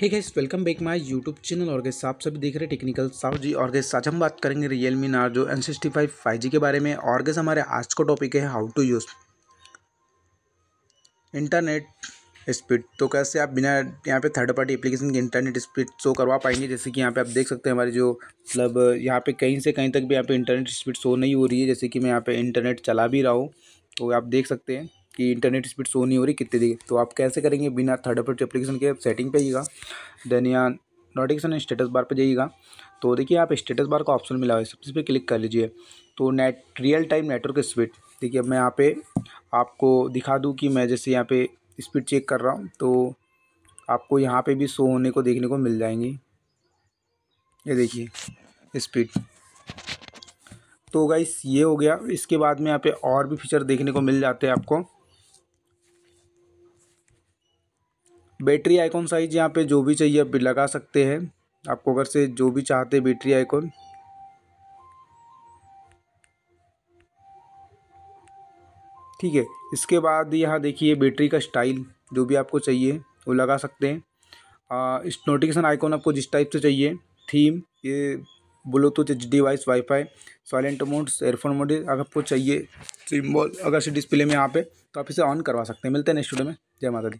hey guys welcome back my YouTube channel और आप सभी देख रहे हैं टेक्निकल साहु जी और गैस आज हम बात करेंगे real Realme Narzo N sixty five five G के बारे में और हमारे आज का टॉपिक है how to use internet speed तो कैसे आप बिना यहाँ पे थर्ड पार्टी एप्लीकेशन के इंटरनेट स्पीड शो करवा पाएंगे जैसे कि यहाँ पे आप देख सकते हैं हमारी जो मतलब यहाँ पे कहीं से कहीं तक भी यहाँ पे इंटरनेट स्पीड शो नहीं हो रही है जैसे कि मैं यहाँ पे इंटरनेट चला भी रहा हूँ तो आप देख सकते हैं कि इंटरनेट स्पीड शो नहीं हो रही कितने देर तो आप कैसे करेंगे बिना थर्ड पार्टी एप्लीकेशन के सेटिंग पे आइएगा देन या नोटिफिकेशन स्टेटस बार पर जाइएगा तो देखिए आप स्टेटस बार का ऑप्शन मिला हुआ है सबसे पे क्लिक कर लीजिए तो net real time network speed देखिए अब मैं यहाँ पे आपको दिखा दूँ कि मैं जैसे यहाँ पे स्पीड चेक कर रहा हूँ तो आपको यहाँ पे भी शो होने को देखने को मिल जाएंगी ये देखिए स्पीड तो गाइस ये हो गया इसके बाद में यहाँ पे और भी फीचर देखने को मिल जाते हैं आपको बैटरी आइकॉन साइज यहाँ पे जो भी चाहिए आप लगा सकते हैं आपको अगर से जो भी चाहते हैं बैटरी आइकॉन ठीक है इसके बाद यहाँ देखिए बैटरी का स्टाइल जो भी आपको चाहिए वो लगा सकते हैं इस नोटिफिकेशन आइकॉन आपको जिस टाइप से चाहिए थीम ये Bluetooth H device wifi silent modes earphone mode अगर आपको चाहिए सिम्बॉल अगर से डिस्प्ले में यहाँ पे तो आप इसे ऑन करवा सकते हैं मिलते हैं नेक्स्ट वीडियो में जय माता दी